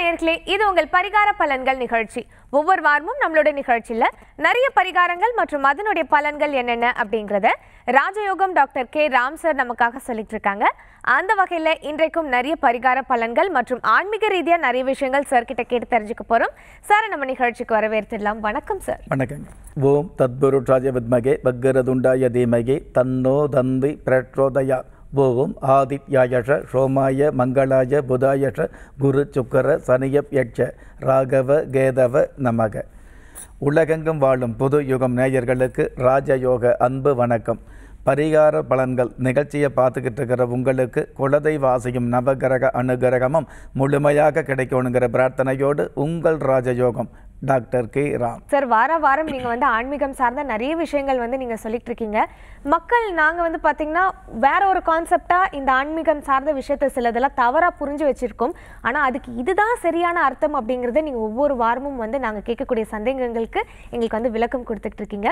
நேர்களே இது உங்கள் பரிகார பலன்கள் நிகழ்ச்சி ஒவ்வொரு வாரமும் நம்மளோட நிகழ்ச்சியில் நிறைய பரிகாரங்கள் மற்றும் அதனுடைய பலன்கள் என்னென்ன அப்படிங்கிறத ராஜயோகம் டாக்டர் கே ராம் சார் நமக்காக சொல்லிட்டு இருக்காங்க அந்த வகையில் இன்றைக்கும் நிறைய பரிகார பலன்கள் மற்றும் ஆன்மீக ரீதியாக நிறைய விஷயங்கள் சார் கிட்ட கேட்டு தெரிஞ்சுக்க போகிறோம் சார் நம்ம நிகழ்ச்சிக்கு வரவேற்றுலாம் வணக்கம் சார் வணக்கம் ஓம் தத்புருட்ராஜ வித்மகே பக்ரதுண்டாய தீமகே தன்னோ தந்தி பிரட்ரோதயா ஓம் ஆதித்யாயஷ ரோமாய மங்களாய புதாயஷ குரு சுக்கர சனியப் யட்ச ராகவ கேதவ நமக உலகெங்கும் வாழும் புது யுகம் நேயர்களுக்கு ராஜயோக அன்பு வணக்கம் பரிகார பலன்கள் நிகழ்ச்சியை பார்த்துக்கிட்டு இருக்கிற உங்களுக்கு வாசியும் நவகிரக அனுகிரகமும் முழுமையாக கிடைக்கணுங்கிற பிரார்த்தனையோடு உங்கள் ராஜயோகம் டாக்டர் கே ராம் சார் வார வாரம் நீங்கள் வந்து ஆன்மீகம் சார்ந்த நிறைய விஷயங்கள் வந்து நீங்கள் சொல்லிட்டு இருக்கீங்க மக்கள் நாங்கள் வந்து பார்த்தீங்கன்னா வேற ஒரு கான்செப்டாக இந்த ஆன்மீகம் சார்ந்த விஷயத்தை சிலதெல்லாம் தவறாக புரிஞ்சு வச்சுருக்கோம் ஆனால் அதுக்கு இதுதான் சரியான அர்த்தம் அப்படிங்கிறத நீங்கள் ஒவ்வொரு வாரமும் வந்து நாங்கள் கேட்கக்கூடிய சந்தேகங்களுக்கு எங்களுக்கு வந்து விளக்கம் கொடுத்துட்டு இருக்கீங்க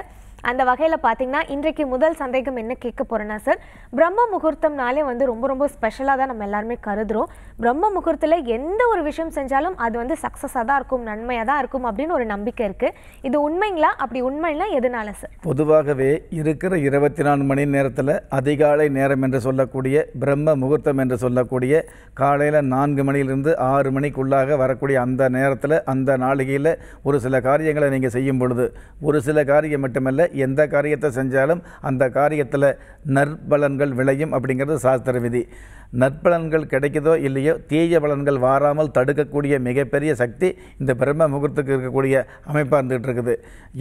அந்த வகையில் பார்த்தீங்கன்னா இன்றைக்கு முதல் சந்தேகம் என்ன கேட்க போகிறேன்னா சார் பிரம்ம முகூர்த்தம்னாலே வந்து ரொம்ப ரொம்ப ஸ்பெஷலாக தான் நம்ம எல்லாருமே கருதுகிறோம் பிரம்ம முகூர்த்தத்தில் எந்த ஒரு விஷயம் செஞ்சாலும் அது வந்து சக்ஸஸாக தான் இருக்கும் நன்மையாக தான் இருக்கும் அப்படின்னு ஒரு நம்பிக்கை இருக்கு இது உண்மைங்களா அப்படி உண்மைங்களா எதுனால சார் பொதுவாகவே இருக்கிற இருபத்தி நாலு மணி நேரத்தில் அதிகாலை நேரம் என்று சொல்லக்கூடிய பிரம்ம முகூர்த்தம் என்று சொல்லக்கூடிய காலையில் நான்கு மணியிலிருந்து ஆறு மணிக்குள்ளாக வரக்கூடிய அந்த நேரத்தில் அந்த நாளிகையில் ஒரு சில காரியங்களை நீங்கள் செய்யும் பொழுது ஒரு சில காரியம் மட்டுமல்ல எந்த காரியத்தை செஞ்சாலும் அந்த காரியத்தில் நற்பலன்கள் விளையும் அப்படிங்கிறது சாஸ்திர விதி நற்பலன்கள் கிடைக்குதோ இல்லையோ தீய பலன்கள் வாராமல் தடுக்கக்கூடிய மிகப்பெரிய சக்தி இந்த பிரம்ம முகூர்த்தத்துக்கு இருக்கக்கூடிய அமைப்பாக இருந்துகிட்டு இருக்குது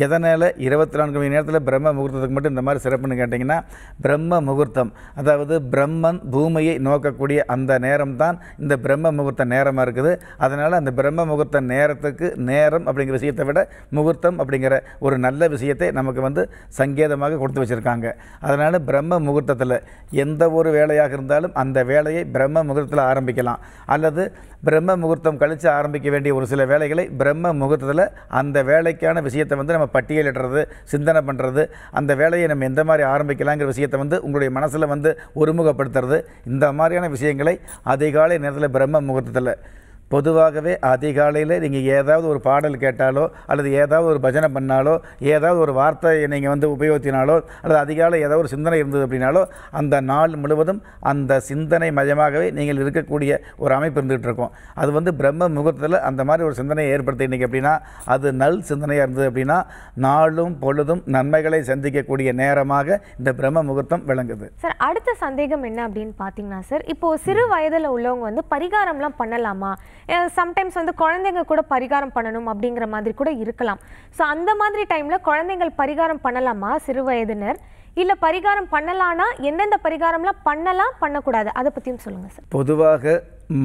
எதனால் இருபத்தி நான்கு மணி நேரத்தில் பிரம்ம முகூர்த்தத்துக்கு மட்டும் இந்த மாதிரி சிறப்புன்னு கேட்டிங்கன்னா பிரம்ம முகூர்த்தம் அதாவது பிரம்மன் பூமியை நோக்கக்கூடிய அந்த நேரம் தான் இந்த பிரம்ம முகூர்த்த நேரமாக இருக்குது அதனால் அந்த பிரம்ம முகூர்த்த நேரத்துக்கு நேரம் அப்படிங்கிற விஷயத்தை விட முகூர்த்தம் அப்படிங்கிற ஒரு நல்ல விஷயத்தை நமக்கு வந்து சங்கேதமாக கொடுத்து வச்சுருக்காங்க அதனால் பிரம்ம முகூர்த்தத்தில் எந்த ஒரு வேலையாக இருந்தாலும் அந்த வேலை வேலையை பிரம்ம முகூர்த்தத்தில் ஆரம்பிக்கலாம் அல்லது பிரம்ம முகூர்த்தம் கழித்து ஆரம்பிக்க வேண்டிய ஒரு சில வேலைகளை பிரம்ம முகூர்த்தத்தில் அந்த வேலைக்கான விஷயத்தை வந்து நம்ம பட்டியலிடுறது சிந்தனை பண்ணுறது அந்த வேலையை நம்ம எந்த மாதிரி ஆரம்பிக்கலாங்கிற விஷயத்தை வந்து உங்களுடைய மனசில் வந்து ஒருமுகப்படுத்துறது இந்த மாதிரியான விஷயங்களை அதிகாலை நேரத்தில் பிரம்ம முகூர்த்தத்தில் பொதுவாகவே அதிகாலையில் நீங்கள் ஏதாவது ஒரு பாடல் கேட்டாலோ அல்லது ஏதாவது ஒரு பஜனை பண்ணாலோ ஏதாவது ஒரு வார்த்தையை நீங்கள் வந்து உபயோகத்தினாலோ அல்லது அதிகாலை ஏதாவது ஒரு சிந்தனை இருந்தது அப்படின்னாலோ அந்த நாள் முழுவதும் அந்த சிந்தனை மயமாகவே நீங்கள் இருக்கக்கூடிய ஒரு அமைப்பு இருந்துகிட்டு இருக்கும் அது வந்து பிரம்ம முகூர்த்தத்தில் அந்த மாதிரி ஒரு சிந்தனையை ஏற்படுத்தினீங்க அப்படின்னா அது நல் சிந்தனையாக இருந்தது அப்படின்னா நாளும் பொழுதும் நன்மைகளை சந்திக்கக்கூடிய நேரமாக இந்த பிரம்ம முகூர்த்தம் விளங்குது சார் அடுத்த சந்தேகம் என்ன அப்படின்னு பார்த்தீங்கன்னா சார் இப்போது சிறு வயதில் உள்ளவங்க வந்து பரிகாரம்லாம் பண்ணலாமா சம்டைம்ஸ் வந்து குழந்தைங்க கூட பரிகாரம் பண்ணணும் அப்படிங்கிற மாதிரி கூட இருக்கலாம் ஸோ அந்த மாதிரி டைமில் குழந்தைங்கள் பரிகாரம் பண்ணலாமா சிறு வயதினர் இல்லை பரிகாரம் பண்ணலான்னா எந்தெந்த பரிகாரம்லாம் பண்ணலாம் பண்ணக்கூடாது அதை பற்றியும் சொல்லுங்கள் சார் பொதுவாக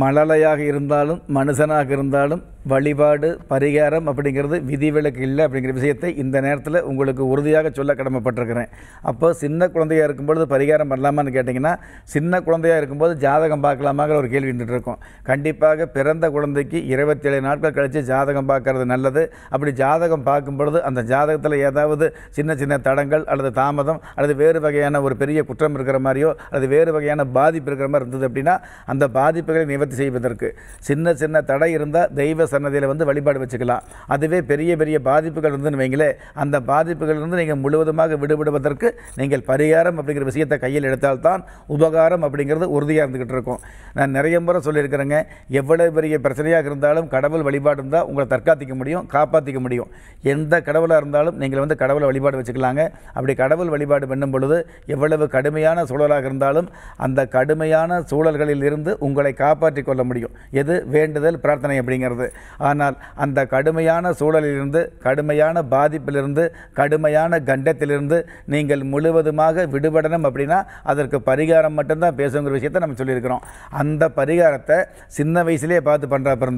மழலையாக இருந்தாலும் மனுஷனாக இருந்தாலும் வழிபாடு பரிகாரம் அப்படிங்கிறது விதிவிலக்கு இல்லை அப்படிங்கிற விஷயத்தை இந்த நேரத்தில் உங்களுக்கு உறுதியாக சொல்ல கடமைப்பட்டிருக்கிறேன் அப்போ சின்ன குழந்தையாக இருக்கும்பொழுது பரிகாரம் பண்ணலாமான்னு கேட்டிங்கன்னா சின்ன குழந்தையாக இருக்கும்போது ஜாதகம் பார்க்கலாமாங்கிற ஒரு கேள்வி இருக்கும் கண்டிப்பாக பிறந்த குழந்தைக்கு இருபத்தேழு நாட்கள் கழித்து ஜாதகம் பார்க்கறது நல்லது அப்படி ஜாதகம் பார்க்கும் பொழுது அந்த ஜாதகத்தில் ஏதாவது சின்ன சின்ன தடங்கள் அல்லது தாமதம் அல்லது வேறு வகையான ஒரு பெரிய குற்றம் இருக்கிற மாதிரியோ அல்லது வேறு வகையான பாதிப்பு இருக்கிற மாதிரி இருந்தது அப்படின்னா அந்த பாதிப்புகளை நிவர்த்தி செய்வதற்கு சின்ன சின்ன தடை இருந்தால் தெய்வ சன்னதியில் வந்து வழிபாடு வச்சுக்கலாம் அதுவே பெரிய பெரிய பாதிப்புகள் இருந்துன்னு வைங்களே அந்த பாதிப்புகளிலிருந்து நீங்கள் முழுவதுமாக விடுபடுவதற்கு நீங்கள் பரிகாரம் அப்படிங்கிற விஷயத்தை கையில் எடுத்தால்தான் உபகாரம் அப்படிங்கிறது உறுதியாக இருந்துக்கிட்டு இருக்கும் நான் நிறைய முறை சொல்லியிருக்கிறேங்க எவ்வளோ பெரிய பிரச்சனையாக இருந்தாலும் கடவுள் வழிபாடு இருந்தால் உங்களை தற்காத்திக்க முடியும் காப்பாற்றிக்க முடியும் எந்த கடவுளாக இருந்தாலும் நீங்கள் வந்து கடவுளை வழிபாடு வச்சுக்கலாங்க அப்படி கடவுள் வழிபாடு பண்ணும் பொழுது எவ்வளவு கடுமையான சூழலாக இருந்தாலும் அந்த கடுமையான சூழல்களில் இருந்து உங்களை காப்பாற்றிக் கொள்ள முடியும் எது வேண்டுதல் பிரார்த்தனை அப்படிங்கிறது ஆனால் அந்த கடுமையான சூழலிலிருந்து கடுமையான பாதிப்பிலிருந்து கடுமையான கண்டத்திலிருந்து நீங்கள் முழுவதுமாக விடுபடணும் அப்படின்னா அதற்கு பரிகாரம் மட்டும்தான் பேசுங்கிற விஷயத்தை நம்ம சொல்லியிருக்கிறோம் அந்த பரிகாரத்தை சின்ன வயசுலேயே பார்த்து பண்ணுற அப்புறம்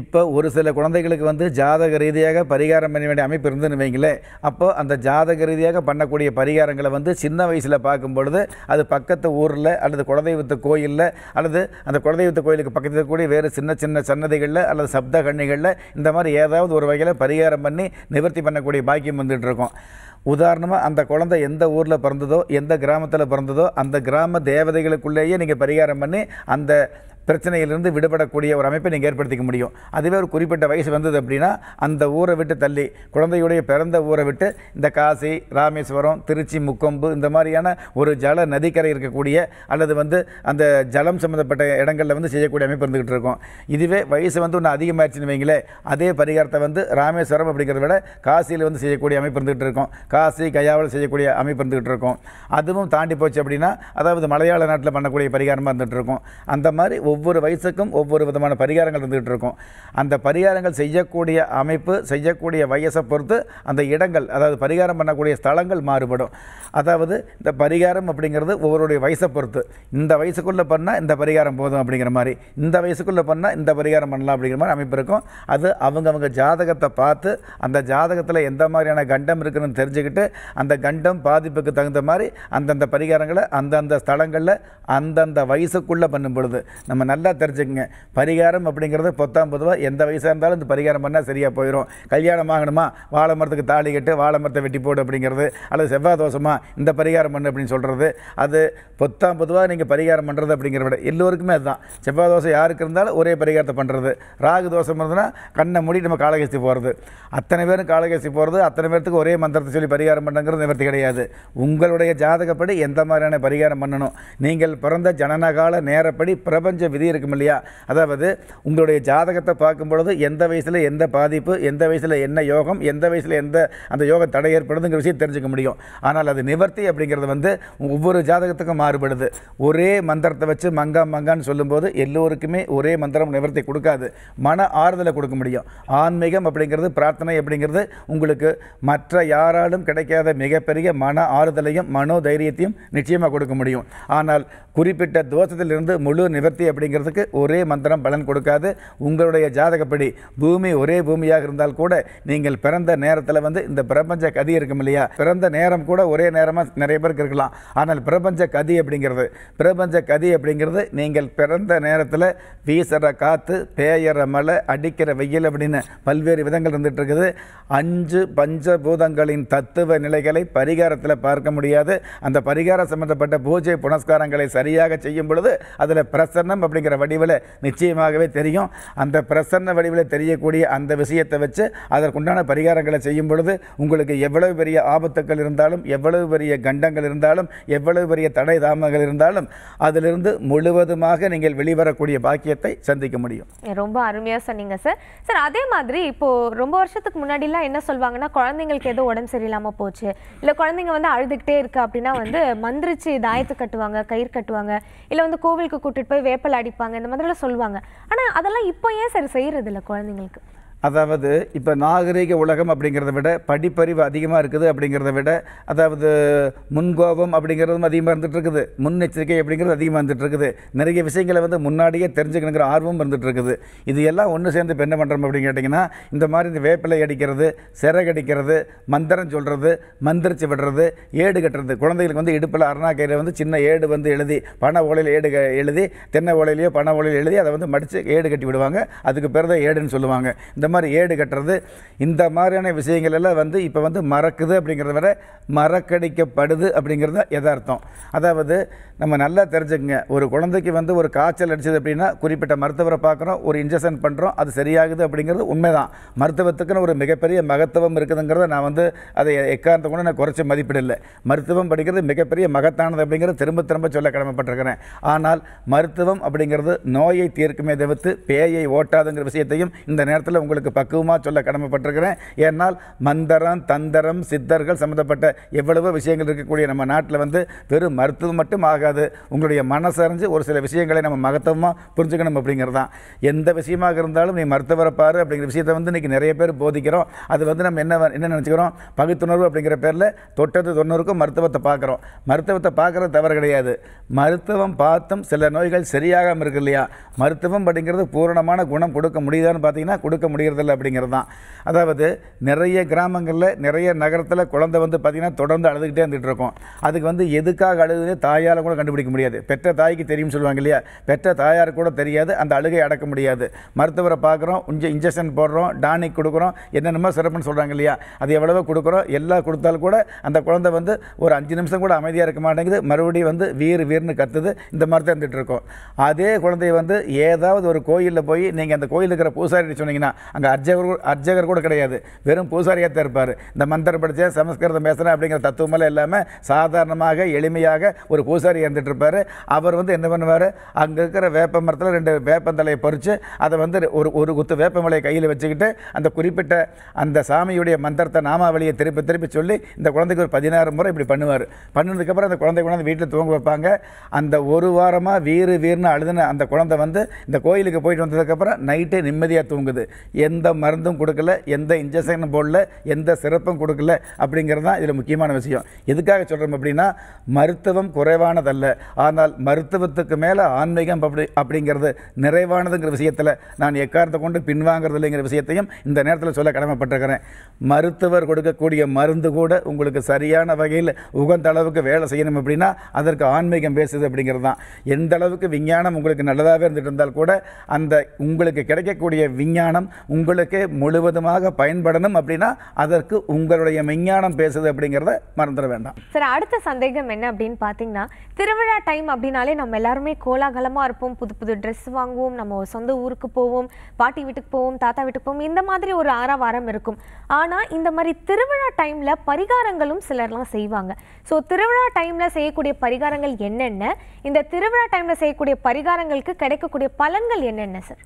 இப்போ ஒரு சில குழந்தைகளுக்கு வந்து ஜாதக ரீதியாக பரிகாரம் பண்ண வேண்டிய அமைப்பு இருந்துன்னு வைங்களே அப்போது அந்த ஜாதக ரீதியாக பண்ணக்கூடிய பரிகாரங்களை வந்து சின்ன வயசில் பார்க்கும் பொழுது அது பக்கத்து ஊரில் அல்லது குலதெய்வத்து கோயிலில் அல்லது அந்த குலதெய்வத்து கோயிலுக்கு பக்கத்தில் கூடிய வேறு சின்ன சின்ன சன்னதிகளில் அல்லது சப்த கண்ணிகளில் இந்த மாதிரி ஏதாவது ஒரு வகையில் பரிகாரம் பண்ணி நிவர்த்தி பண்ணக்கூடிய பாக்கியம் வந்துட்டு இருக்கோம் உதாரணமாக அந்த குழந்தை எந்த ஊரில் பிறந்ததோ எந்த கிராமத்தில் பிறந்ததோ அந்த கிராம தேவதைகளுக்குள்ளேயே நீங்கள் பரிகாரம் பண்ணி அந்த பிரச்சனையிலிருந்து விடுபடக்கூடிய ஒரு அமைப்பை நீங்கள் ஏற்படுத்திக்க முடியும் அதுவே ஒரு குறிப்பிட்ட வயசு வந்தது அப்படின்னா அந்த ஊரை விட்டு தள்ளி குழந்தையுடைய பிறந்த ஊரை விட்டு இந்த காசி ராமேஸ்வரம் திருச்சி முக்கொம்பு இந்த மாதிரியான ஒரு ஜல நதிக்கரை இருக்கக்கூடிய அல்லது வந்து அந்த ஜலம் சம்மந்தப்பட்ட இடங்களில் வந்து செய்யக்கூடிய அமைப்பு இருந்துக்கிட்டு இருக்கும் இதுவே வயசு வந்து ஒன்று அதிகமாகிடுச்சுன்னு வைங்களே அதே பரிகாரத்தை வந்து ராமேஸ்வரம் அப்படிங்கிறத விட காசியில் வந்து செய்யக்கூடிய அமைப்பு இருந்துகிட்டு இருக்கும் காசி கையாவில் செய்யக்கூடிய அமைப்பு இருந்துகிட்டு இருக்கும் அதுவும் தாண்டி போச்சு அப்படின்னா அதாவது மலையாள நாட்டில் பண்ணக்கூடிய பரிகாரமாக இருந்துகிட்டு இருக்கும் அந்த மாதிரி ஒவ்வொரு ஒவ்வொரு வயசுக்கும் ஒவ்வொரு விதமான பரிகாரங்கள் இருந்துகிட்டு இருக்கும் அந்த பரிகாரங்கள் செய்யக்கூடிய அமைப்பு செய்யக்கூடிய வயசை பொறுத்து அந்த இடங்கள் அதாவது பரிகாரம் பண்ணக்கூடிய ஸ்தலங்கள் மாறுபடும் அதாவது இந்த பரிகாரம் அப்படிங்கிறது ஒவ்வொருடைய வயசை பொறுத்து இந்த வயசுக்குள்ளே பண்ணால் இந்த பரிகாரம் போதும் அப்படிங்கிற மாதிரி இந்த வயசுக்குள்ளே பண்ணால் இந்த பரிகாரம் பண்ணலாம் அப்படிங்கிற மாதிரி அமைப்பு இருக்கும் அது அவங்கவுங்க ஜாதகத்தை பார்த்து அந்த ஜாதகத்தில் எந்த மாதிரியான கண்டம் இருக்குன்னு தெரிஞ்சுக்கிட்டு அந்த கண்டம் பாதிப்புக்கு தகுந்த மாதிரி அந்தந்த பரிகாரங்களை அந்தந்த ஸ்தலங்களில் அந்தந்த வயசுக்குள்ளே பண்ணும் பொழுது நம்ம நம்ம நல்லா தெரிஞ்சுக்கங்க பரிகாரம் அப்படிங்கிறது பொத்தாம் பொதுவாக எந்த வயசாக இருந்தாலும் இந்த பரிகாரம் பண்ணால் சரியாக போயிடும் கல்யாணம் ஆகணுமா வாழை மரத்துக்கு தாலி கட்டு வாழை மரத்தை வெட்டி போடு அப்படிங்கிறது அல்லது செவ்வாய் தோஷமாக இந்த பரிகாரம் பண்ணு அப்படின்னு சொல்கிறது அது பொத்தாம் பொதுவாக நீங்கள் பரிகாரம் பண்ணுறது அப்படிங்கிற விட எல்லோருக்குமே அதுதான் செவ்வாய் தோசை யாருக்கு இருந்தாலும் ஒரே பரிகாரத்தை பண்ணுறது ராகு தோஷம் இருந்ததுன்னா கண்ணை மூடி நம்ம காலகஸ்தி போகிறது அத்தனை பேரும் காலகஸ்தி போகிறது அத்தனை பேர்த்துக்கு ஒரே மந்திரத்தை சொல்லி பரிகாரம் பண்ணுங்கிறது நிவர்த்தி கிடையாது உங்களுடைய ஜாதகப்படி எந்த மாதிரியான பரிகாரம் பண்ணணும் நீங்கள் பிறந்த ஜனனகால நேரப்படி பிரபஞ்ச விதி இருக்கும் இல்லையா அதாவது உங்களுடைய ஜாதகத்தை பார்க்கும்பொழுது எந்த வயசில் எந்த பாதிப்பு எந்த வயசில் என்ன யோகம் எந்த வயசில் எந்த அந்த யோக தடை ஏற்படுதுங்கிற விஷயம் தெரிஞ்சுக்க முடியும் ஆனால் அது நிவர்த்தி அப்படிங்கிறது வந்து ஒவ்வொரு ஜாதகத்துக்கும் மாறுபடுது ஒரே மந்திரத்தை வச்சு மங்கா மங்கான்னு சொல்லும்போது எல்லோருக்குமே ஒரே மந்திரம் நிவர்த்தி கொடுக்காது மன ஆறுதலை கொடுக்க முடியும் ஆன்மீகம் அப்படிங்கிறது பிரார்த்தனை அப்படிங்கிறது உங்களுக்கு மற்ற யாராலும் கிடைக்காத மிகப்பெரிய மன ஆறுதலையும் மனோதைரியத்தையும் நிச்சயமாக கொடுக்க முடியும் ஆனால் குறிப்பிட்ட தோஷத்திலிருந்து முழு நிவர்த்தி அப்படிங்கிறதுக்கு ஒரே மந்திரம் பலன் கொடுக்காது உங்களுடைய ஜாதகப்படி பூமி ஒரே பூமியாக இருந்தால் கூட நீங்கள் பிறந்த நேரத்தில் வந்து இந்த பிரபஞ்ச கதி இருக்கும் இல்லையா பிறந்த நேரம் கூட ஒரே நேரமாக நிறைய பேருக்கு இருக்கலாம் ஆனால் பிரபஞ்ச கதி அப்படிங்கிறது பிரபஞ்ச கதி அப்படிங்கிறது நீங்கள் பிறந்த நேரத்தில் வீசுகிற காற்று பேயற மலை அடிக்கிற வெயில் அப்படின்னு பல்வேறு விதங்கள் இருந்துகிட்டு இருக்குது அஞ்சு பஞ்சபூதங்களின் தத்துவ நிலைகளை பரிகாரத்தில் பார்க்க முடியாது அந்த பரிகாரம் சம்பந்தப்பட்ட பூஜை புனஸ்காரங்களை சரி சரியாக செய்யும் பொழுது அதில் பிரசன்னம் அப்படிங்கிற வடிவில் நிச்சயமாகவே தெரியும் அந்த பிரசன்ன வடிவில் தெரியக்கூடிய அந்த விஷயத்தை வச்சு அதற்குண்டான பரிகாரங்களை செய்யும் பொழுது உங்களுக்கு எவ்வளவு பெரிய ஆபத்துக்கள் இருந்தாலும் எவ்வளவு பெரிய கண்டங்கள் இருந்தாலும் எவ்வளவு பெரிய தடை தாமங்கள் இருந்தாலும் அதிலிருந்து முழுவதுமாக நீங்கள் வெளிவரக்கூடிய பாக்கியத்தை சந்திக்க முடியும் ரொம்ப அருமையாக சொன்னீங்க சார் சார் அதே மாதிரி இப்போது ரொம்ப வருஷத்துக்கு முன்னாடிலாம் என்ன சொல்லுவாங்கன்னா குழந்தைங்களுக்கு ஏதோ உடம்பு சரியில்லாமல் போச்சு இல்லை குழந்தைங்க வந்து அழுதுகிட்டே இருக்கு அப்படின்னா வந்து மந்திரிச்சு தாயத்து கட்டுவாங்க கயிறு கட்டுவாங்க சொல்லுவாங்க இல்லை வந்து கோவிலுக்கு கூட்டிட்டு போய் வேப்பல் அடிப்பாங்க இந்த மாதிரிலாம் சொல்லுவாங்க ஆனால் அதெல்லாம் இப்போ ஏன் சரி செய்கிறது இல்லை குழந்தைங்களுக்கு அதாவது இப்போ நாகரீக உலகம் அப்படிங்கிறத விட படிப்பறிவு அதிகமாக இருக்குது அப்படிங்கிறத விட அதாவது முன்கோபம் அப்படிங்கிறதும் அதிகமாக இருந்துகிட்டு இருக்குது முன்னெச்சரிக்கை அப்படிங்கிறது அதிகமாக இருந்துகிட்டு இருக்குது நிறைய விஷயங்களை வந்து முன்னாடியே தெரிஞ்சுக்கணுங்கிற ஆர்வம் இருந்துகிட்டு இருக்குது இது எல்லாம் ஒன்று சேர்ந்து இப்போ என்ன பண்ணுறோம் அப்படின்னு கேட்டிங்கன்னா இந்த மாதிரி இந்த வேப்பிலை அடிக்கிறது சிறகு அடிக்கிறது மந்திரம் சொல்கிறது மந்திரிச்சு விடுறது ஏடு கட்டுறது குழந்தைகளுக்கு வந்து இடுப்பில் அருணாக்கையில் வந்து சின்ன ஏடு வந்து எழுதி பண ஓலையில் ஏடு எழுதி தென்னை ஓலையிலையோ பண ஓலையில் எழுதி அதை வந்து மடித்து ஏடு கட்டி விடுவாங்க அதுக்கு பிறகு ஏடுன்னு சொல்லுவாங்க இந்த மாதிரி ஏடு கட்டுறது இந்த மாதிரியான விஷயங்கள் எல்லாம் வந்து இப்போ வந்து மறக்குது அப்படிங்கிறத விட மறக்கடிக்கப்படுது அப்படிங்கிறது எதார்த்தம் அதாவது நம்ம நல்லா தெரிஞ்சுக்கங்க ஒரு குழந்தைக்கு வந்து ஒரு காய்ச்சல் அடிச்சது அப்படின்னா குறிப்பிட்ட மருத்துவரை பார்க்குறோம் ஒரு இன்ஜெக்ஷன் பண்ணுறோம் அது சரியாகுது அப்படிங்கிறது உண்மைதான் மருத்துவத்துக்குன்னு ஒரு மிகப்பெரிய மகத்துவம் இருக்குதுங்கிறத நான் வந்து அதை எக்காரணத்தை கூட நான் குறைச்சி மதிப்பிடலை மருத்துவம் படிக்கிறது மிகப்பெரிய மகத்தானது அப்படிங்கிறது திரும்ப திரும்ப சொல்ல கடமைப்பட்டிருக்கிறேன் ஆனால் மருத்துவம் அப்படிங்கிறது நோயை தீர்க்குமே தவிர்த்து பேயை ஓட்டாதுங்கிற விஷயத்தையும் இந்த நேரத்தில் உங்களுக்கு உங்களுக்கு பக்குவமாக சொல்ல கடமைப்பட்டிருக்கிறேன் ஏன்னால் மந்தரம் தந்தரம் சித்தர்கள் சம்மந்தப்பட்ட எவ்வளவோ விஷயங்கள் இருக்கக்கூடிய நம்ம நாட்டில் வந்து வெறும் மருத்துவம் மட்டும் ஆகாது உங்களுடைய மனசறிஞ்சு ஒரு சில விஷயங்களை நம்ம மகத்துவமாக புரிஞ்சுக்கணும் அப்படிங்கிறது தான் எந்த விஷயமாக இருந்தாலும் நீ மருத்துவரை பாரு அப்படிங்கிற விஷயத்தை வந்து இன்றைக்கி நிறைய பேர் போதிக்கிறோம் அது வந்து நம்ம என்ன என்ன நினச்சிக்கிறோம் பகுத்துணர்வு அப்படிங்கிற பேரில் தொட்டது தொண்ணூறுக்கும் மருத்துவத்தை பார்க்குறோம் மருத்துவத்தை பார்க்குறது தவறு கிடையாது மருத்துவம் பார்த்தும் சில நோய்கள் சரியாகாமல் இருக்கு இல்லையா மருத்துவம் அப்படிங்கிறது பூரணமான குணம் கொடுக்க முடியுதான்னு பார்த்தீங்கன்னா கொடுக்க முடியாது அடைகிறதில்ல அப்படிங்கிறது தான் அதாவது நிறைய கிராமங்களில் நிறைய நகரத்தில் குழந்தை வந்து பார்த்திங்கன்னா தொடர்ந்து அழுதுகிட்டே இருந்துகிட்டு இருக்கும் அதுக்கு வந்து எதுக்காக அழுதுனே தாயால் கூட கண்டுபிடிக்க முடியாது பெற்ற தாய்க்கு தெரியும்னு சொல்லுவாங்க இல்லையா பெற்ற தாயார் கூட தெரியாது அந்த அழுகை அடக்க முடியாது மருத்துவரை பார்க்குறோம் கொஞ்சம் இன்ஜெக்ஷன் போடுறோம் டானிக் கொடுக்குறோம் என்னென்னமோ சிறப்புன்னு சொல்கிறாங்க இல்லையா அது எவ்வளவோ கொடுக்குறோம் எல்லாம் கொடுத்தாலும் கூட அந்த குழந்தை வந்து ஒரு அஞ்சு நிமிஷம் கூட அமைதியாக இருக்க மாட்டேங்குது மறுபடியும் வந்து வீர் வீர்னு கத்துது இந்த மாதிரி தான் இருந்துகிட்டு அதே குழந்தைய வந்து ஏதாவது ஒரு கோயிலில் போய் நீங்கள் அந்த கோயில் இருக்கிற பூசாரி சொன்னீங்கன்னா அங்கே அர்ச்சகர் அர்ச்சகர் கூட கிடையாது வெறும் பூசாரியாக தான் இருப்பார் இந்த மந்திரம் படித்த சமஸ்கிருதம் பேசுகிறேன் அப்படிங்கிற தத்துவமெல்லாம் இல்லாமல் சாதாரணமாக எளிமையாக ஒரு பூசாரி இருந்துட்டு இருப்பார் அவர் வந்து என்ன பண்ணுவார் அங்கே இருக்கிற வேப்ப மரத்தில் ரெண்டு வேப்பந்தலையை பறித்து அதை வந்து ஒரு ஒரு குத்து வேப்பமலையை கையில் வச்சுக்கிட்டு அந்த குறிப்பிட்ட அந்த சாமியுடைய மந்திரத்தை நாமாவளியை திருப்பி திருப்பி சொல்லி இந்த குழந்தைக்கு ஒரு பதினாறு முறை இப்படி பண்ணுவார் பண்ணதுக்கப்புறம் அந்த குழந்தை கொண்டாந்து வீட்டில் தூங்க வைப்பாங்க அந்த ஒரு வாரமாக வீறு வீர்னு அழுதுன அந்த குழந்தை வந்து இந்த கோயிலுக்கு போயிட்டு வந்ததுக்கப்புறம் நைட்டே நிம்மதியாக தூங்குது எந்த மருந்தும் கொடுக்கல எந்த இன்ஜெக்ஷனும் போடல எந்த சிறப்பும் கொடுக்கல அப்படிங்கிறது தான் இதில் முக்கியமான விஷயம் எதுக்காக சொல்கிறோம் அப்படின்னா மருத்துவம் குறைவானதல்ல ஆனால் மருத்துவத்துக்கு மேலே ஆன்மீகம் அப்படி அப்படிங்கிறது நிறைவானதுங்கிற விஷயத்தில் நான் எக்காரத்தை கொண்டு பின்வாங்கிறது இல்லைங்கிற விஷயத்தையும் இந்த நேரத்தில் சொல்ல கடமைப்பட்டிருக்கிறேன் மருத்துவர் கொடுக்கக்கூடிய மருந்து கூட உங்களுக்கு சரியான வகையில் உகந்த அளவுக்கு வேலை செய்யணும் அப்படின்னா அதற்கு ஆன்மீகம் பேசுது அப்படிங்கிறது தான் எந்த அளவுக்கு விஞ்ஞானம் உங்களுக்கு நல்லதாகவே இருந்துட்டு இருந்தால் கூட அந்த உங்களுக்கு கிடைக்கக்கூடிய விஞ்ஞானம் உங்களுக்கே முழுவதுமாக பயன்படணும் அப்படின்னா அதற்கு உங்களுடைய மெஞ்ஞானம் பேசுது அப்படிங்கிறத மறந்துட வேண்டாம் சார் அடுத்த சந்தேகம் என்ன அப்படின்னு பார்த்தீங்கன்னா திருவிழா டைம் அப்படின்னாலே நம்ம எல்லாருமே கோலாகலமாக இருப்போம் புது புது ட்ரெஸ் வாங்குவோம் நம்ம சொந்த ஊருக்கு போவோம் பாட்டி வீட்டுக்கு போவோம் தாத்தா வீட்டுக்கு போவோம் இந்த மாதிரி ஒரு ஆறாவாரம் இருக்கும் ஆனால் இந்த மாதிரி திருவிழா டைமில் பரிகாரங்களும் சிலர்லாம் செய்வாங்க ஸோ திருவிழா டைமில் செய்யக்கூடிய பரிகாரங்கள் என்னென்ன இந்த திருவிழா டைமில் செய்யக்கூடிய பரிகாரங்களுக்கு கிடைக்கக்கூடிய பலன்கள் என்னென்ன சார்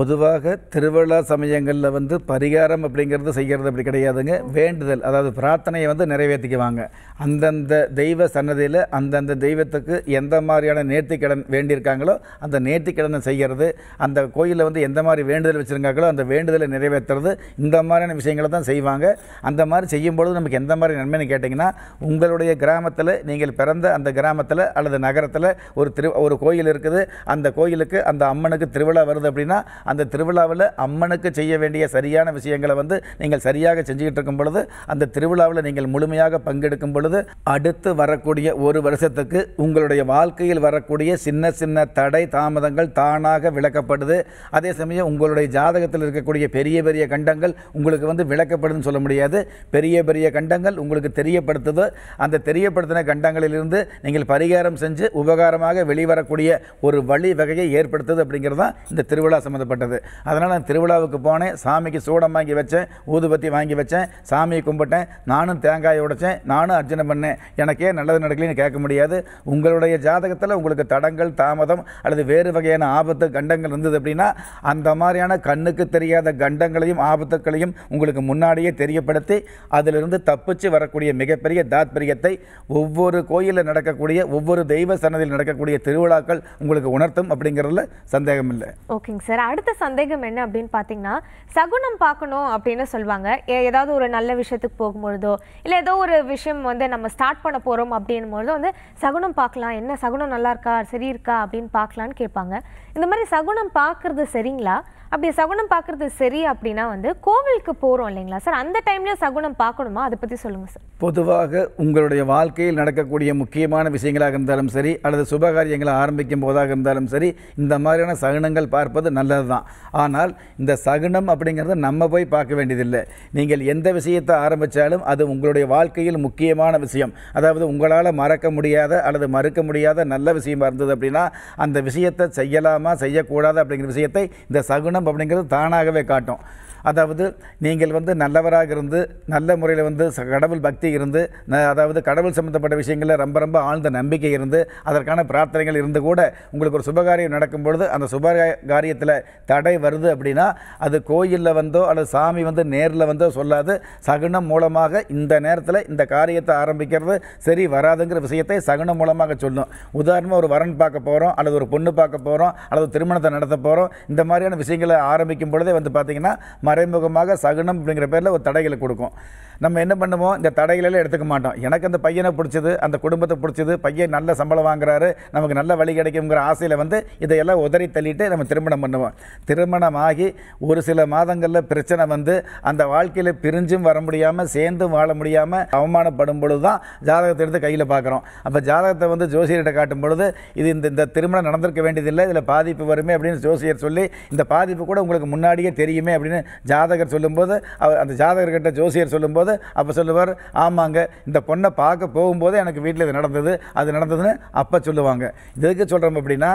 பொதுவாக திருவிழா சமயங்களில் வந்து பரிகாரம் அப்படிங்கிறது செய்கிறது அப்படி கிடையாதுங்க வேண்டுதல் அதாவது பிரார்த்தனையை வந்து நிறைவேற்றிக்குவாங்க அந்தந்த தெய்வ சன்னதியில் அந்தந்த தெய்வத்துக்கு எந்த மாதிரியான நேர்த்திக்கடன் வேண்டியிருக்காங்களோ அந்த நேர்த்திக்கடனை செய்கிறது அந்த கோயிலில் வந்து எந்த மாதிரி வேண்டுதல் வச்சுருக்காங்களோ அந்த வேண்டுதலை நிறைவேற்றுறது இந்த மாதிரியான விஷயங்களை தான் செய்வாங்க அந்த மாதிரி செய்யும்பொழுது நமக்கு எந்த மாதிரி நன்மைன்னு கேட்டிங்கன்னா உங்களுடைய கிராமத்தில் நீங்கள் பிறந்த அந்த கிராமத்தில் அல்லது நகரத்தில் ஒரு திரு ஒரு கோயில் இருக்குது அந்த கோயிலுக்கு அந்த அம்மனுக்கு திருவிழா வருது அப்படின்னா அந்த திருவிழாவில் அம்மனுக்கு செய்ய வேண்டிய சரியான விஷயங்களை வந்து நீங்கள் சரியாக செஞ்சுக்கிட்டு இருக்கும் பொழுது அந்த திருவிழாவில் நீங்கள் முழுமையாக பங்கெடுக்கும் பொழுது அடுத்து வரக்கூடிய ஒரு வருஷத்துக்கு உங்களுடைய வாழ்க்கையில் வரக்கூடிய சின்ன சின்ன தடை தாமதங்கள் தானாக விளக்கப்படுது அதே சமயம் உங்களுடைய ஜாதகத்தில் இருக்கக்கூடிய பெரிய பெரிய கண்டங்கள் உங்களுக்கு வந்து விளக்கப்படுதுன்னு சொல்ல முடியாது பெரிய பெரிய கண்டங்கள் உங்களுக்கு தெரியப்படுத்துது அந்த தெரியப்படுத்தின கண்டங்களிலிருந்து நீங்கள் பரிகாரம் செஞ்சு உபகாரமாக வெளிவரக்கூடிய ஒரு வழி வகையை ஏற்படுத்துது அப்படிங்கிறது தான் இந்த திருவிழா சம்மந்தப்பட்ட ஏற்பட்டது அதனால் நான் திருவிழாவுக்கு போனேன் சாமிக்கு சூடம் வாங்கி வச்சேன் ஊதுபத்தி வாங்கி வச்சேன் சாமியை கும்பிட்டேன் நானும் தேங்காய் உடைச்சேன் நானும் அர்ஜனம் பண்ணேன் எனக்கே நல்லது நடக்கலன்னு கேட்க முடியாது உங்களுடைய ஜாதகத்தில் உங்களுக்கு தடங்கள் தாமதம் அல்லது வேறு வகையான ஆபத்து கண்டங்கள் இருந்தது அப்படின்னா அந்த மாதிரியான கண்ணுக்கு தெரியாத கண்டங்களையும் ஆபத்துக்களையும் உங்களுக்கு முன்னாடியே தெரியப்படுத்தி அதிலிருந்து தப்பிச்சு வரக்கூடிய மிகப்பெரிய தாத்பரியத்தை ஒவ்வொரு கோயிலில் நடக்கக்கூடிய ஒவ்வொரு தெய்வ சன்னதியில் நடக்கக்கூடிய திருவிழாக்கள் உங்களுக்கு உணர்த்தும் அப்படிங்கிறதுல சந்தேகம் இல்லை ஓகேங்க சார் அடுத்த சந்தேகம் என்ன அப்படின்னு பார்த்தீங்கன்னா சகுனம் பார்க்கணும் அப்படின்னு சொல்லுவாங்க ஏதாவது ஒரு நல்ல விஷயத்துக்கு போகும்பொழுதோ இல்லை ஏதோ ஒரு விஷயம் வந்து நம்ம ஸ்டார்ட் பண்ண போகிறோம் அப்படின்னும் பொழுதோ வந்து சகுனம் பார்க்கலாம் என்ன சகுனம் நல்லா இருக்கா சரி இருக்கா அப்படின்னு பார்க்கலான்னு கேட்பாங்க இந்த மாதிரி சகுனம் பார்க்குறது சரிங்களா அப்படி சகுனம் பார்க்குறது சரி அப்படின்னா வந்து கோவிலுக்கு போகிறோம் இல்லைங்களா சார் அந்த டைம்லேயும் சகுனம் பார்க்கணுமா அதை பற்றி சொல்லுங்கள் சார் பொதுவாக உங்களுடைய வாழ்க்கையில் நடக்கக்கூடிய முக்கியமான விஷயங்களாக இருந்தாலும் சரி அல்லது சுபகாரியங்களை ஆரம்பிக்கும் போதாக இருந்தாலும் சரி இந்த மாதிரியான சகுனங்கள் பார்ப்பது நல்லது தான் ஆனால் இந்த சகுனம் அப்படிங்கிறத நம்ம போய் பார்க்க வேண்டியதில்லை நீங்கள் எந்த விஷயத்தை ஆரம்பித்தாலும் அது உங்களுடைய வாழ்க்கையில் முக்கியமான விஷயம் அதாவது உங்களால் மறக்க முடியாத அல்லது மறுக்க முடியாத நல்ல விஷயமா இருந்தது அப்படின்னா அந்த விஷயத்தை செய்யலாமா செய்யக்கூடாது அப்படிங்கிற விஷயத்தை இந்த சகுனம் எண்ணம் அப்படிங்கிறது தானாகவே காட்டும் அதாவது நீங்கள் வந்து நல்லவராக இருந்து நல்ல முறையில் வந்து கடவுள் பக்தி இருந்து அதாவது கடவுள் சம்மந்தப்பட்ட விஷயங்களில் ரொம்ப ரொம்ப ஆழ்ந்த நம்பிக்கை இருந்து அதற்கான பிரார்த்தனைகள் இருந்து கூட உங்களுக்கு ஒரு சுபகாரியம் நடக்கும் பொழுது அந்த சுபகாரியத்தில் தடை வருது அப்படின்னா அது கோயிலில் வந்தோ அல்லது சாமி வந்து நேரில் வந்தோ சொல்லாது சகுனம் மூலமாக இந்த நேரத்தில் இந்த காரியத்தை ஆரம்பிக்கிறது சரி வராதுங்கிற விஷயத்தை சகுனம் மூலமாக சொல்லும் உதாரணமாக ஒரு வரன் பார்க்க போகிறோம் அல்லது ஒரு பொண்ணு பார்க்க போகிறோம் அல்லது திருமணத்தை நடத்த போகிறோம் இந்த மாதிரியான விஷயங்களை ஆரம்பிக்கும் பொழுதே வந்து பார்த்திங்கன்னா மறைமுகமாக சகுனம் அப்படிங்கிற பேரில் ஒரு தடைகளை கொடுக்கும் நம்ம என்ன பண்ணுவோம் இந்த தடைகளெல்லாம் எடுத்துக்க மாட்டோம் எனக்கு அந்த பையனை பிடிச்சது அந்த குடும்பத்தை பிடிச்சது பையன் நல்ல சம்பளம் வாங்குறாரு நமக்கு நல்ல வழி கிடைக்குங்கிற ஆசையில் வந்து இதையெல்லாம் உதறி தள்ளிட்டு நம்ம திருமணம் பண்ணுவோம் திருமணம் ஆகி ஒரு சில மாதங்களில் பிரச்சனை வந்து அந்த வாழ்க்கையில் பிரிஞ்சும் வர முடியாமல் சேர்ந்தும் வாழ முடியாமல் அவமானப்படும் பொழுது தான் ஜாதகத்தை எடுத்து கையில் பார்க்குறோம் அப்போ ஜாதகத்தை வந்து ஜோசியர்கிட்ட காட்டும் பொழுது இது இந்த இந்த திருமணம் நடந்திருக்க வேண்டியதில்லை இதில் பாதிப்பு வருமே அப்படின்னு ஜோசியர் சொல்லி இந்த பாதிப்பு கூட உங்களுக்கு முன்னாடியே தெரியுமே அப்படின்னு ஜாதகர் சொல்லும்போது அந்த ஜாதகர்கிட்ட ஜோசியர் சொல்லும்போது போது அப்போ சொல்லுவார் ஆமாங்க இந்த பொண்ணை பார்க்க போகும்போது எனக்கு வீட்டில் இது நடந்தது அது நடந்ததுன்னு அப்போ சொல்லுவாங்க இதுக்கு சொல்கிறோம் அப்படின்னா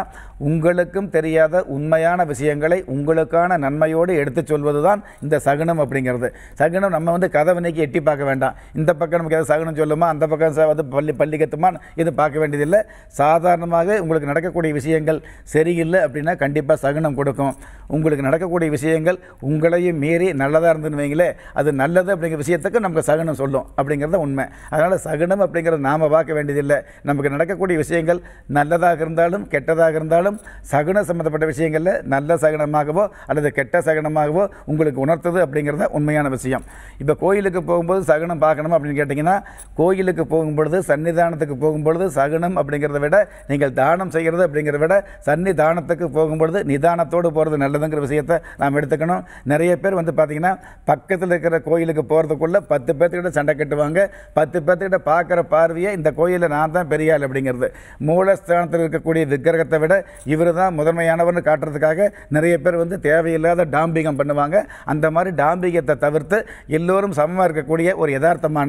உங்களுக்கும் தெரியாத உண்மையான விஷயங்களை உங்களுக்கான நன்மையோடு எடுத்து சொல்வது தான் இந்த சகுனம் அப்படிங்கிறது சகுனம் நம்ம வந்து கதவை எட்டி பார்க்க வேண்டாம் இந்த பக்கம் நமக்கு எதாவது சகுனம் சொல்லுமா அந்த பக்கம் வந்து பள்ளி பள்ளி கத்துமான்னு இது பார்க்க வேண்டியதில்லை சாதாரணமாக உங்களுக்கு நடக்கக்கூடிய விஷயங்கள் சரியில்லை அப்படின்னா கண்டிப்பாக சகுனம் கொடுக்கும் உங்களுக்கு நடக்கக்கூடிய விஷயங்கள் உங்களையும் மீறி நல்லதாக இருந்துன்னு வைங்களே அது நல்லது அப்படிங்கிற விஷயத்துக்கு நமக்கு சகனம் சொல்லும் அப்படிங்கிறத உண்மை அதனால் சகனம் அப்படிங்கிறத நாம் பார்க்க வேண்டியதில்லை நமக்கு நடக்கக்கூடிய விஷயங்கள் நல்லதாக இருந்தாலும் கெட்டதாக இருந்தாலும் சகுன சம்மந்தப்பட்ட விஷயங்களில் நல்ல சகனமாகவோ அல்லது கெட்ட சகனமாகவோ உங்களுக்கு உணர்த்தது அப்படிங்கிறத உண்மையான விஷயம் இப்போ கோயிலுக்கு போகும்போது சகுனம் பார்க்கணும் அப்படின்னு கேட்டிங்கன்னா கோயிலுக்கு போகும்பொழுது சன்னிதானத்துக்கு போகும்பொழுது சகுனம் அப்படிங்கிறத விட நீங்கள் தானம் செய்கிறது அப்படிங்கிறத விட சன்னிதானத்துக்கு போகும்பொழுது நிதானத்தோடு போகிறது நல்லதுங்கிற விஷயத்தை நாம் எடுத்துக்கணும் நிறைய பேர் வந்து பார்த்திங்கன்னா பக்கத்தில் இருக்கிற கோயிலுக்கு போகிறதுக்குள்ளே பத்து பேர்த்துக்கிட்ட சண்டை கட்டுவாங்க பத்து பேர்த்துக்கிட்ட பார்க்குற பார்வையை இந்த கோயிலில் நான் தான் பெரியாள் அப்படிங்கிறது மூலஸ்தானத்தில் இருக்கக்கூடிய விக்கிரகத்தை விட இவர் தான் முதன்மையானவர்னு காட்டுறதுக்காக நிறைய பேர் வந்து தேவையில்லாத டாம்பிகம் பண்ணுவாங்க அந்த மாதிரி டாம்பிகத்தை தவிர்த்து எல்லோரும் சமமாக இருக்கக்கூடிய ஒரு யதார்த்தமான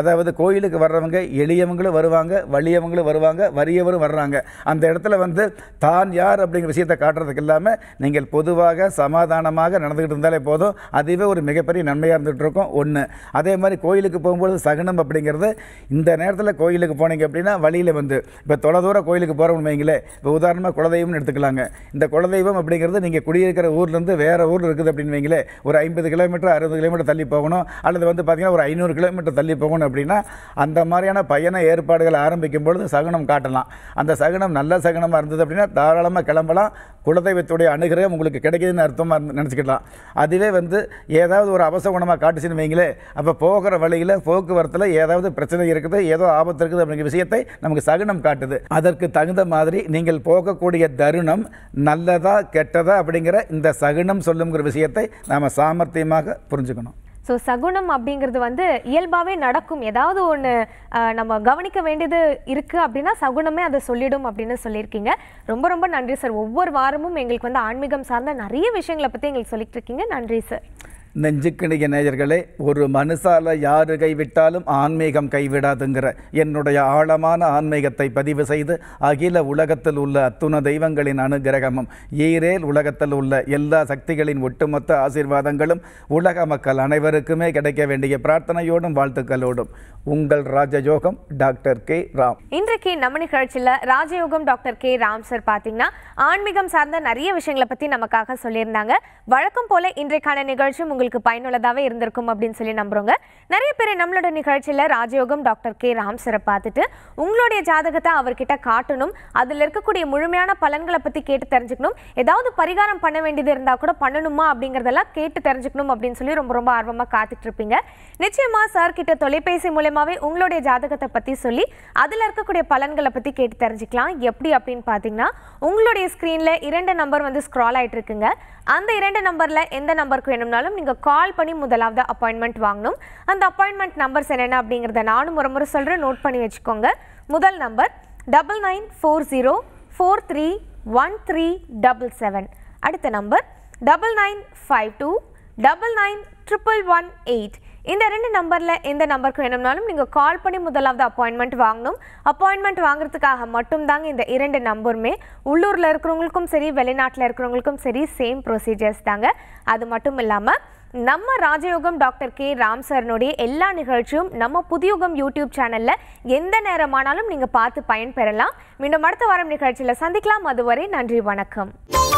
அதாவது கோயிலுக்கு வர்றவங்க எளியவங்களும் வருவாங்க வலியவங்களும் வருவாங்க வறியவரும் வர்றாங்க அந்த இடத்துல வந்து தான் யார் அப்படிங்கிற விஷயத்தை காட்டுறதுக்கு இல்லாமல் நீங்கள் பொதுவாக சமாதானமாக நடந்துக்கிட்டு இருந்தாலே போதும் அதுவே ஒரு மிகப்பெரிய நன்மையாக இருந்துகிட்டு இருக்கும் ஒன்று அதே அதே மாதிரி கோயிலுக்கு போகும்போது சகனம் அப்படிங்கிறது இந்த நேரத்தில் கோயிலுக்கு போனீங்க அப்படின்னா வழியில் வந்து இப்போ தொலை தூரம் கோயிலுக்கு போகிறோம்னு வைங்களே இப்போ உதாரணமாக குலதெய்வம்னு எடுத்துக்கலாங்க இந்த குலதெய்வம் அப்படிங்கிறது நீங்கள் குடியிருக்கிற ஊர்லேருந்து வேறு ஊரில் இருக்குது அப்படின்னு வைங்களே ஒரு ஐம்பது கிலோமீட்டர் அறுபது கிலோமீட்டர் தள்ளி போகணும் அல்லது வந்து பார்த்திங்கன்னா ஒரு ஐநூறு கிலோமீட்டர் தள்ளி போகணும் அப்படின்னா அந்த மாதிரியான பயண ஏற்பாடுகளை ஆரம்பிக்கும் பொழுது சகுனம் காட்டலாம் அந்த சகுனம் நல்ல சகுனமாக இருந்தது அப்படின்னா தாராளமாக கிளம்பலாம் குலதெய்வத்துடைய அணுகிரகம் உங்களுக்கு கிடைக்கிதுன்னு அர்த்தமாக நினச்சிக்கலாம் அதுவே வந்து ஏதாவது ஒரு அவசர குணமாக காட்டுச்சுன்னு வைங்களே அப்போ போகிற வழியில் போக்குவரத்தில் ஏதாவது பிரச்சனை இருக்குது ஏதோ ஆபத்து இருக்குது அப்படிங்கிற விஷயத்தை நமக்கு சகுனம் காட்டுது அதற்கு தகுந்த மாதிரி நீங்கள் போகக்கூடிய தருணம் நல்லதா கெட்டதா அப்படிங்கிற இந்த சகுனம் சொல்லுங்கிற விஷயத்தை நாம் சாமர்த்தியமாக புரிஞ்சுக்கணும் ஸோ சகுனம் அப்படிங்கிறது வந்து இயல்பாகவே நடக்கும் ஏதாவது ஒன்று நம்ம கவனிக்க வேண்டியது இருக்குது அப்படின்னா சகுனமே அதை சொல்லிடும் அப்படின்னு சொல்லியிருக்கீங்க ரொம்ப ரொம்ப நன்றி சார் ஒவ்வொரு வாரமும் எங்களுக்கு வந்து ஆன்மீகம் சார்ந்த நிறைய விஷயங்களை பற்றி எங்களுக்கு சொல்லிட்டு இருக்கீங்க நன்றி சார் நெஞ்சுக்கிணிய நேயர்களே ஒரு மனுஷால யாரு கைவிட்டாலும் ஆன்மீகம் கைவிடாதுங்கிற என்னுடைய ஆழமான ஆன்மீகத்தை பதிவு செய்து அகில உலகத்தில் உள்ள அத்துண தெய்வங்களின் அனுகிரகமும் ஈரேல் உலகத்தில் உள்ள எல்லா சக்திகளின் ஒட்டுமொத்த ஆசீர்வாதங்களும் உலக மக்கள் அனைவருக்குமே கிடைக்க வேண்டிய பிரார்த்தனையோடும் வாழ்த்துக்களோடும் உங்கள் ராஜயோகம் டாக்டர் கே ராம் இன்றைக்கு நம்ம நிகழ்ச்சியில் ராஜயோகம் டாக்டர் கே ராம் சார் பார்த்தீங்கன்னா ஆன்மீகம் சார்ந்த நிறைய விஷயங்களை பற்றி நமக்காக சொல்லியிருந்தாங்க வழக்கம் போல இன்றைக்கான நிகழ்ச்சி உங்களுக்கு பயனுள்ளதாகவே இருந்திருக்கும் அப்படின்னு சொல்லி நம்புறோங்க நிறைய பேர் நம்மளோட நிகழ்ச்சியில் ராஜயோகம் டாக்டர் கே ராம் சரை பார்த்துட்டு உங்களுடைய ஜாதகத்தை அவர்கிட்ட காட்டணும் அதில் இருக்கக்கூடிய முழுமையான பலன்களை பற்றி கேட்டு தெரிஞ்சுக்கணும் ஏதாவது பரிகாரம் பண்ண வேண்டியது இருந்தால் கூட பண்ணணுமா அப்படிங்கிறதெல்லாம் கேட்டு தெரிஞ்சுக்கணும் அப்படின்னு சொல்லி ரொம்ப ரொம்ப ஆர்வமாக இருப்பீங்க நிச்சயமாக சார் கிட்ட தொலைபேசி மூலயமாவே உங்களுடைய ஜாதகத்தை பற்றி சொல்லி அதில் இருக்கக்கூடிய பலன்களை பற்றி கேட்டு தெரிஞ்சுக்கலாம் எப்படி அப்படின்னு பார்த்தீங்கன்னா உங்களுடைய ஸ்க்ரீனில் இரண்டு நம்பர் வந்து ஸ்க்ரால் ஆகிட்டு இருக்குங்க அந்த இரண்டு நம்பரில் எந்த நம்பருக்கு வேணும்னாலும் நீங்கள் நீங்கள் கால் பண்ணி முதலாவது அப்பாயின்மெண்ட் வாங்கணும் அந்த அப்பாயின்மெண்ட் நம்பர்ஸ் என்னென்ன அப்படிங்கிறத நானும் ஒரு முறை சொல்கிறேன் நோட் பண்ணி வச்சுக்கோங்க முதல் number double nine four zero four three one three double seven அடுத்த number double nine five two double nine triple one eight இந்த ரெண்டு நம்பரில் எந்த நம்பருக்கு வேணும்னாலும் நீங்கள் கால் பண்ணி முதலாவது அப்பாயின்மெண்ட் வாங்கணும் அப்பாயின்மெண்ட் வாங்குறதுக்காக மட்டும்தாங்க இந்த இரண்டு நம்பருமே உள்ளூரில் இருக்கிறவங்களுக்கும் சரி வெளிநாட்டில் இருக்கிறவங்களுக்கும் சரி சேம் ப்ரொசீஜர்ஸ் தாங்க அது மட்டும் இல்லாமல் நம்ம ராஜயோகம் டாக்டர் கே ராம் சார்னுடைய எல்லா நிகழ்ச்சியும் நம்ம புதியுகம் யூடியூப் சேனலில் எந்த நேரமானாலும் நீங்கள் பார்த்து பயன்பெறலாம் மீண்டும் அடுத்த வாரம் நிகழ்ச்சியில் சந்திக்கலாம் அதுவரை நன்றி வணக்கம்